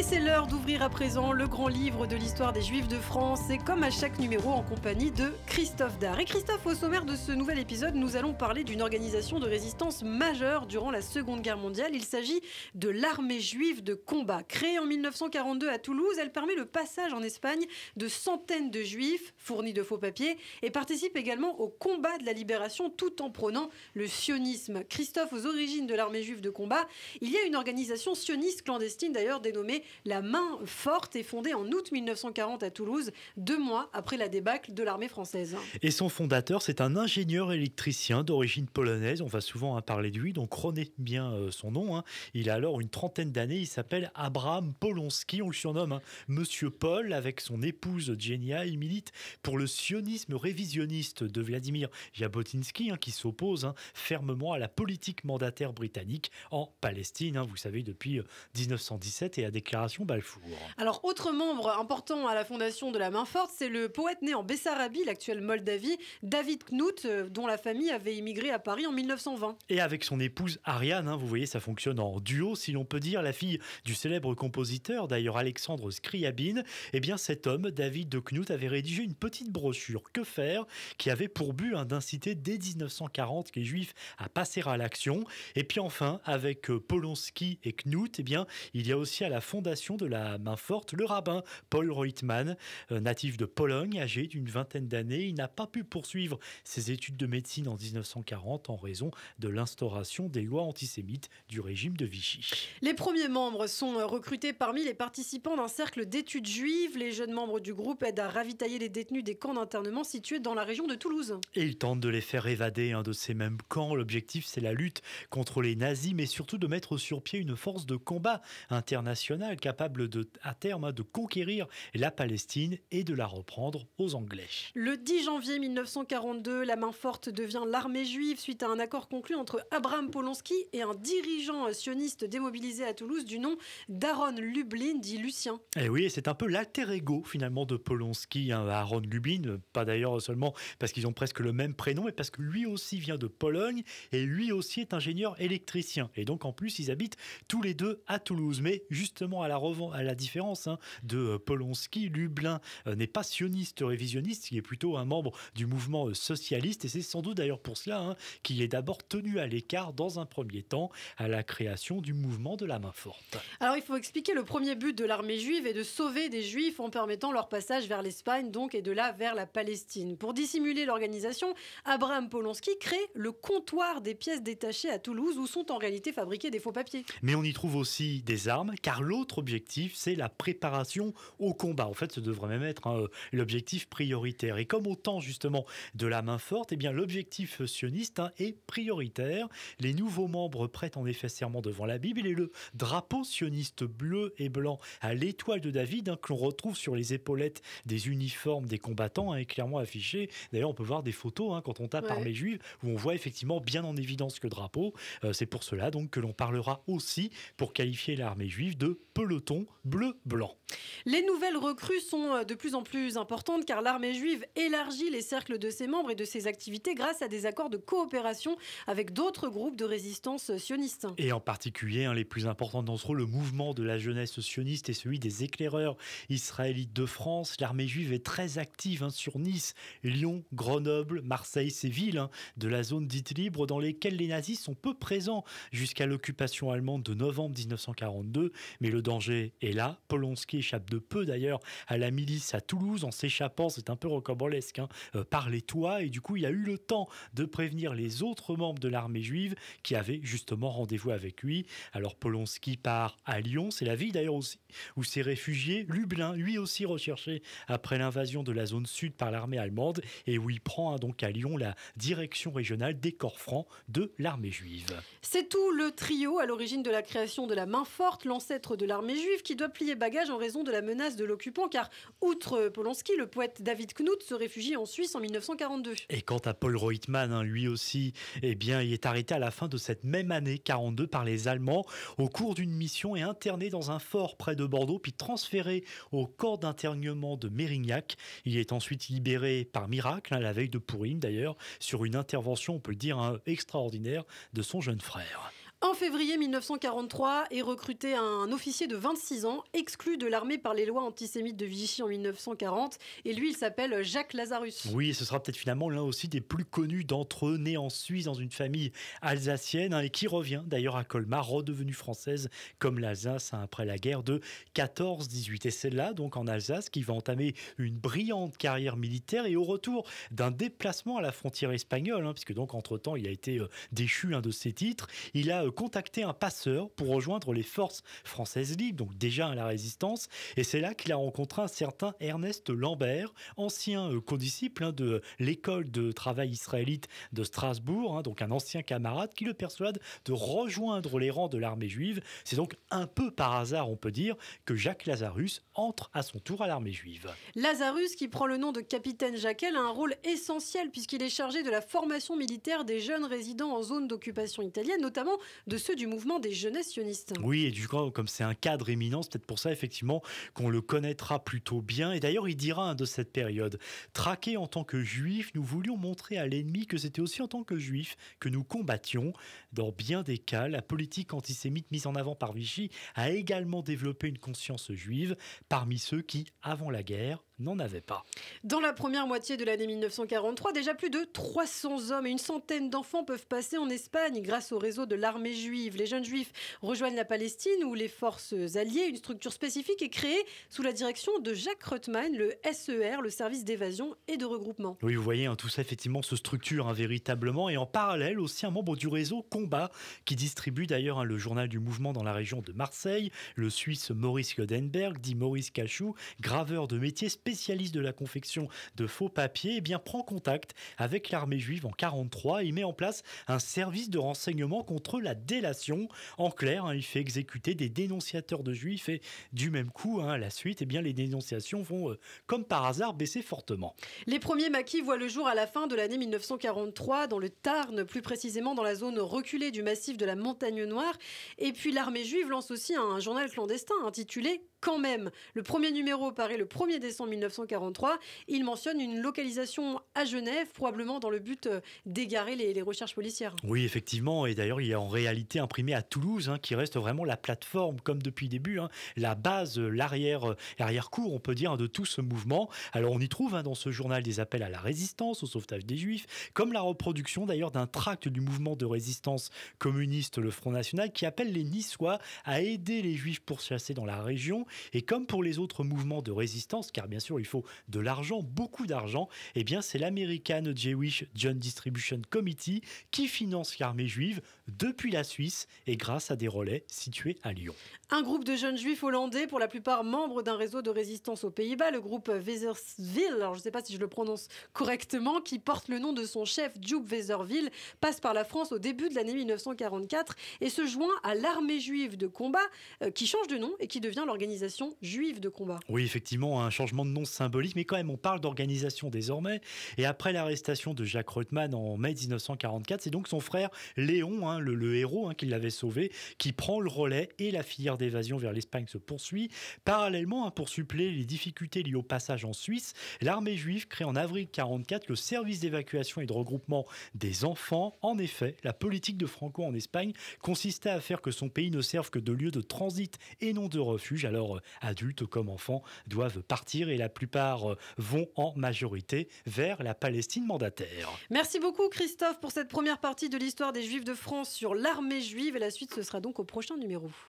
Et c'est l'heure d'ouvrir à présent le grand livre de l'histoire des Juifs de France. Et comme à chaque numéro, en compagnie de Christophe Dard. Et Christophe, au sommaire de ce nouvel épisode, nous allons parler d'une organisation de résistance majeure durant la Seconde Guerre mondiale. Il s'agit de l'armée juive de combat. Créée en 1942 à Toulouse, elle permet le passage en Espagne de centaines de Juifs fournis de faux papiers et participe également au combat de la libération tout en prônant le sionisme. Christophe, aux origines de l'armée juive de combat, il y a une organisation sioniste clandestine d'ailleurs dénommée la main forte est fondée en août 1940 à Toulouse, deux mois après la débâcle de l'armée française. Et son fondateur, c'est un ingénieur électricien d'origine polonaise. On va souvent hein, parler de lui, donc renaît bien euh, son nom. Hein. Il a alors une trentaine d'années. Il s'appelle Abraham Polonski. On le surnomme hein. Monsieur Paul. Avec son épouse Genia, il milite pour le sionisme révisionniste de Vladimir Jabotinsky, qui s'oppose fermement à la politique mandataire britannique en Palestine. vous savez, depuis 1917, euh, et a déclaré Balfour. Alors, autre membre important à la fondation de la main forte, c'est le poète né en Bessarabie, l'actuelle Moldavie, David Knut, euh, dont la famille avait immigré à Paris en 1920. Et avec son épouse Ariane, hein, vous voyez, ça fonctionne en duo, si l'on peut dire, la fille du célèbre compositeur, d'ailleurs Alexandre Scriabine. Eh bien, cet homme, David de Knut, avait rédigé une petite brochure, Que faire qui avait pour but hein, d'inciter dès 1940 les Juifs à passer à l'action. Et puis enfin, avec euh, Polonski et Knut, eh bien, il y a aussi à la fondation fondation de la main forte, le rabbin Paul Reutemann, euh, natif de Pologne, âgé d'une vingtaine d'années. Il n'a pas pu poursuivre ses études de médecine en 1940 en raison de l'instauration des lois antisémites du régime de Vichy. Les premiers membres sont euh, recrutés parmi les participants d'un cercle d'études juives. Les jeunes membres du groupe aident à ravitailler les détenus des camps d'internement situés dans la région de Toulouse. Et ils tentent de les faire évader un de ces mêmes camps. L'objectif, c'est la lutte contre les nazis, mais surtout de mettre sur pied une force de combat internationale Capable capable de, à terme hein, de conquérir la Palestine et de la reprendre aux Anglais. Le 10 janvier 1942, la main forte devient l'armée juive suite à un accord conclu entre Abraham Polonsky et un dirigeant sioniste démobilisé à Toulouse du nom d'Aaron Lublin, dit Lucien. Eh et oui, c'est un peu l'alter ego finalement de Polonsky, hein, Aaron Lublin, pas d'ailleurs seulement parce qu'ils ont presque le même prénom, mais parce que lui aussi vient de Pologne et lui aussi est ingénieur électricien. Et donc en plus, ils habitent tous les deux à Toulouse. Mais justement, à la, à la différence hein, de euh, Polonski, Lublin euh, n'est pas sioniste révisionniste, il est plutôt un membre du mouvement euh, socialiste, et c'est sans doute d'ailleurs pour cela hein, qu'il est d'abord tenu à l'écart dans un premier temps à la création du mouvement de la main forte. Alors il faut expliquer le premier but de l'armée juive est de sauver des juifs en permettant leur passage vers l'Espagne, donc, et de là vers la Palestine. Pour dissimuler l'organisation, Abraham Polonski crée le comptoir des pièces détachées à Toulouse où sont en réalité fabriqués des faux papiers. Mais on y trouve aussi des armes, car l'autre objectif, c'est la préparation au combat. En fait, ce devrait même être hein, euh, l'objectif prioritaire. Et comme au temps justement de la main forte, eh bien l'objectif sioniste hein, est prioritaire. Les nouveaux membres prêtent en effet serment devant la Bible et le drapeau sioniste bleu et blanc à l'étoile de David hein, que l'on retrouve sur les épaulettes des uniformes des combattants est clairement affiché. D'ailleurs, on peut voir des photos quand on tape armée juive où on voit effectivement bien en évidence que drapeau. Euh, c'est pour cela donc que l'on parlera aussi pour qualifier l'armée juive de peloton bleu-blanc. Les nouvelles recrues sont euh, de plus en plus importantes car l'armée juive élargit les cercles de ses membres et de ses activités grâce à des accords de coopération avec d'autres groupes de résistance sioniste. Et en particulier, hein, les plus importants d'entre eux, le mouvement de la jeunesse sioniste et celui des éclaireurs israélites de France. L'armée juive est très active hein, sur Nice, Lyon, Grenoble, Marseille, ces villes hein, de la zone dite libre dans lesquelles les nazis sont peu présents jusqu'à l'occupation allemande de novembre 1942. Mais le danger est là. Polonski échappe de peu d'ailleurs à la milice à Toulouse en s'échappant, c'est un peu rocambolesque, hein, euh, par les toits. Et du coup, il a eu le temps de prévenir les autres membres de l'armée juive qui avaient justement rendez-vous avec lui. Alors Polonski part à Lyon, c'est la ville d'ailleurs aussi, où s'est réfugié Lublin, lui aussi recherché après l'invasion de la zone sud par l'armée allemande, et où il prend hein, donc à Lyon la direction régionale des corps francs de l'armée juive. C'est tout le trio à l'origine de la création de la main forte, l'ancêtre de l'armée mais juif qui doit plier bagage en raison de la menace de l'occupant, car outre Polanski, le poète David Knuth se réfugie en Suisse en 1942. Et quant à Paul Reutemann, hein, lui aussi, eh bien, il est arrêté à la fin de cette même année 42 par les Allemands au cours d'une mission et interné dans un fort près de Bordeaux, puis transféré au corps d'internement de Mérignac. Il est ensuite libéré par miracle, hein, la veille de Pourim d'ailleurs, sur une intervention, on peut le dire, hein, extraordinaire de son jeune frère. En février 1943 est recruté un officier de 26 ans, exclu de l'armée par les lois antisémites de Vichy en 1940. Et lui, il s'appelle Jacques Lazarus. Oui, ce sera peut-être finalement l'un aussi des plus connus d'entre eux, né en Suisse dans une famille alsacienne hein, et qui revient d'ailleurs à Colmar, redevenue française comme l'Alsace hein, après la guerre de 14-18. Et c'est là, donc en Alsace, qu'il va entamer une brillante carrière militaire et au retour d'un déplacement à la frontière espagnole, hein, puisque donc entre-temps il a été euh, déchu déchu de ses titres, il a euh, contacter un passeur pour rejoindre les forces françaises libres, donc déjà à la résistance, et c'est là qu'il a rencontré un certain Ernest Lambert, ancien euh, condisciple hein, de l'école de travail israélite de Strasbourg, hein, donc un ancien camarade qui le persuade de rejoindre les rangs de l'armée juive. C'est donc un peu par hasard, on peut dire, que Jacques Lazarus entre à son tour à l'armée juive. Lazarus, qui prend le nom de capitaine Jacquel, a un rôle essentiel puisqu'il est chargé de la formation militaire des jeunes résidents en zone d'occupation italienne, notamment de ceux du mouvement des jeunesses sionistes. Oui, et du coup, comme c'est un cadre éminent, c'est peut-être pour ça, effectivement, qu'on le connaîtra plutôt bien. Et d'ailleurs, il dira hein, de cette période Traqué en tant que juif, nous voulions montrer à l'ennemi que c'était aussi en tant que juif que nous combattions. Dans bien des cas, la politique antisémite mise en avant par Vichy a également développé une conscience juive parmi ceux qui, avant la guerre, n'en avait pas. Dans la première moitié de l'année 1943, déjà plus de 300 hommes et une centaine d'enfants peuvent passer en Espagne grâce au réseau de l'armée juive. Les jeunes juifs rejoignent la Palestine où les forces alliées, une structure spécifique est créée sous la direction de Jacques Rutman, le SER, le service d'évasion et de regroupement. Oui, vous voyez, hein, tout ça effectivement se structure hein, véritablement et en parallèle aussi un membre du réseau Combat qui distribue d'ailleurs hein, le journal du mouvement dans la région de Marseille, le Suisse Maurice Godenberg, dit Maurice Cachou, graveur de métiers spécialisé spécialiste de la confection de faux papiers, et eh bien, prend contact avec l'armée juive en 43 Il met en place un service de renseignement contre la délation. En clair, hein, il fait exécuter des dénonciateurs de juifs et du même coup, hein, à la suite, et eh bien, les dénonciations vont, euh, comme par hasard, baisser fortement. Les premiers maquis voient le jour à la fin de l'année 1943 dans le Tarn, plus précisément dans la zone reculée du massif de la Montagne Noire. Et puis l'armée juive lance aussi un journal clandestin intitulé quand même. Le premier numéro paraît le 1er décembre 1943. Il mentionne une localisation à Genève, probablement dans le but euh, d'égarer les, recherches policières. Oui, effectivement. Et d'ailleurs, il est en réalité imprimé à Toulouse, hein, qui reste vraiment la plateforme, comme depuis le début, hein, la base, euh, l'arrière, euh, cour on peut dire, hein, de tout ce mouvement. Alors, on y trouve dans ce journal des appels à la résistance, au sauvetage des juifs, comme la reproduction d'ailleurs d'un tract du mouvement de résistance communiste, le Front National, qui appelle les Niçois à aider les juifs pourchassés dans la région et comme pour les autres mouvements de résistance, car bien sûr il faut de l'argent, beaucoup d'argent, eh bien c'est l'American Jewish John Distribution Committee qui finance l'armée juive depuis la Suisse et grâce à des relais situés à Lyon. Un groupe de jeunes juifs hollandais, pour la plupart membres d'un réseau de résistance aux Pays-Bas, le groupe Wezerville alors je ne sais pas si je le prononce correctement, qui porte le nom de son chef, Joop Weserville, passe par la France au début de l'année 1944 et se joint à l'armée juive de combat euh, qui change de nom et qui devient l'organisation juive de combat. Oui, effectivement, un changement de nom symbolique, mais quand même, on parle d'organisation désormais. Et après l'arrestation de Jacques Rotman en mai 1944, c'est donc son frère Léon, hein, le, héros hein, qui l'avait sauvé, qui prend le relais et la filière d'évasion vers l'Espagne se poursuit. Parallèlement, hein, pour suppléer les difficultés liées au passage en Suisse, l'armée juive crée en avril 1944 le service d'évacuation et de regroupement des enfants. En effet, la politique de Franco en Espagne consistait à faire que son pays ne serve que de lieu de transit et non de refuge. Alors, euh, adultes comme enfants, doivent partir et la plupart euh, vont en majorité vers la Palestine mandataire. Merci beaucoup Christophe pour cette première partie de l'histoire des Juifs de France sur l'armée juive et la suite ce sera donc au prochain numéro.